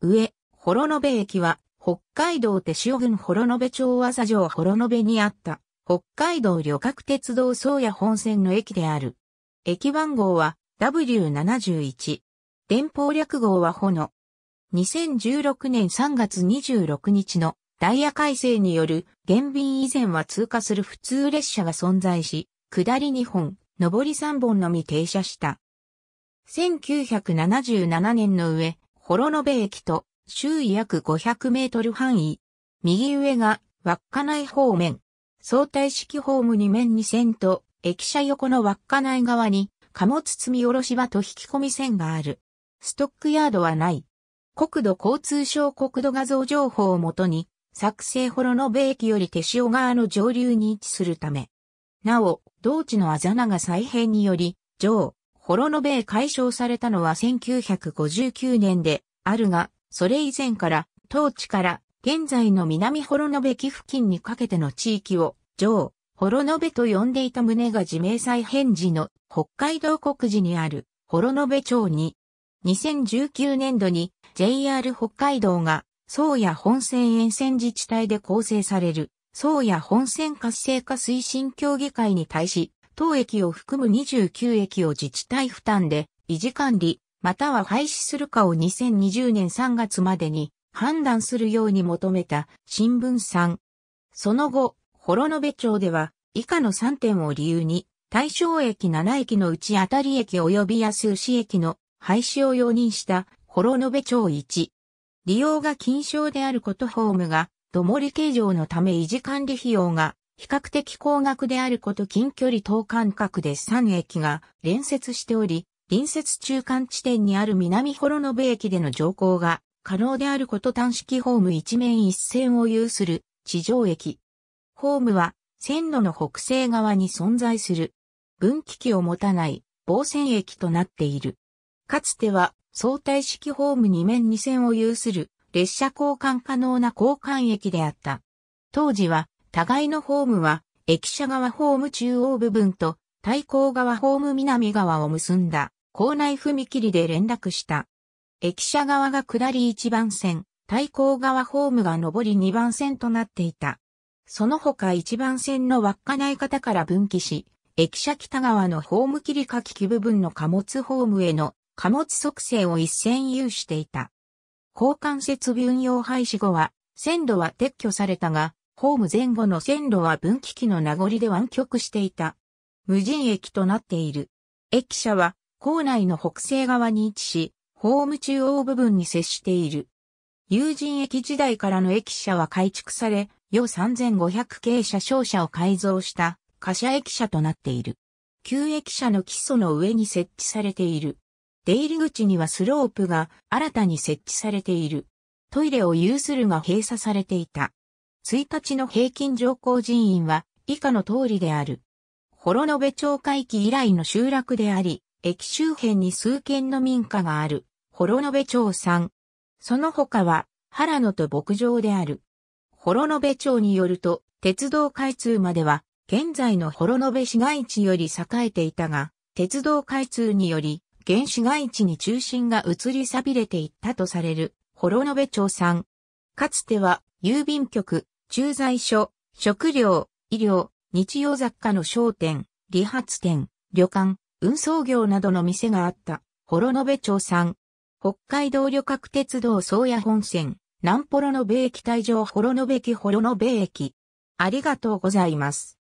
上、幌延駅は、北海道手塩郡幌延町朝城幌延にあった、北海道旅客鉄道宗谷本線の駅である。駅番号は W71。電報略号は炎。2016年3月26日のダイヤ改正による減便以前は通過する普通列車が存在し、下り2本、上り3本のみ停車した。1977年の上、幌延駅と周囲約500メートル範囲。右上が稚内方面。相対式ホーム2面2線と、駅舎横の稚内側に、貨物積み下ろし場と引き込み線がある。ストックヤードはない。国土交通省国土画像情報をもとに、作成幌延駅より手塩川の上流に位置するため。なお、同地のあざなが再編により、上、幌延べ解消されたのは1959年であるが、それ以前から、当地から現在の南幌延岐付近にかけての地域を、上、幌延と呼んでいた旨が自明再編時の北海道国寺にある幌延町に、2019年度に JR 北海道が宗谷本線沿線自治体で構成される宗谷本線活性化推進協議会に対し、当駅を含む29駅を自治体負担で維持管理、または廃止するかを2020年3月までに判断するように求めた新聞3。その後、幌延町では以下の3点を理由に対象駅7駅のうち当たり駅及び安牛駅の廃止を容認した幌延町1。利用が禁止であることホームが、どもり形状のため維持管理費用が比較的高額であること近距離等間隔で3駅が連接しており、隣接中間地点にある南幌延駅での乗降が可能であること単式ホーム一面一線を有する地上駅。ホームは線路の北西側に存在する分岐器を持たない防線駅となっている。かつては相対式ホーム2面2線を有する列車交換可能な交換駅であった。当時は互いのホームは、駅舎側ホーム中央部分と、対向側ホーム南側を結んだ、校内踏切で連絡した。駅舎側が下り1番線、対向側ホームが上り2番線となっていた。その他1番線の稚内方から分岐し、駅舎北側のホーム切り書き部分の貨物ホームへの貨物促成を一線有していた。交換設備運用廃止後は、線路は撤去されたが、ホーム前後の線路は分岐器の名残で湾曲していた。無人駅となっている。駅舎は構内の北西側に位置し、ホーム中央部分に接している。有人駅時代からの駅舎は改築され、余3500系車掌車を改造した貨車駅舎となっている。旧駅舎の基礎の上に設置されている。出入り口にはスロープが新たに設置されている。トイレを有するが閉鎖されていた。1日の平均上降人員は以下の通りである。幌延町会期以来の集落であり、駅周辺に数軒の民家がある、幌延町産。その他は、原野と牧場である。幌延町によると、鉄道開通までは、現在の幌延市街地より栄えていたが、鉄道開通により、原市街地に中心が移り錆びれていったとされる、幌延町産。かつては、郵便局、駐在所、食料、医療、日用雑貨の商店、理髪店、旅館、運送業などの店があった、幌延町さん。北海道旅客鉄道宗谷本線、南幌延駅帯上幌延駅幌延駅。ありがとうございます。